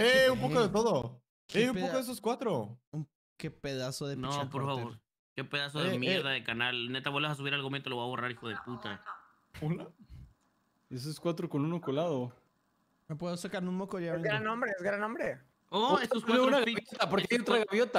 ¡Eh! Un poco de todo. ¡Eh! Un poco de esos cuatro. ¡Qué pedazo de No, por favor. ¡Qué pedazo de eh, eh. mierda de canal! Neta, vuelvas a subir algo, momento lo voy a borrar, hijo de puta. ¿Hola? Esos cuatro con uno colado. Me puedo sacar un moco ya. Es gran hombre, es gran hombre. Oh, ¡Esos cuatro. Una gaviota, porque hay otra gaviota.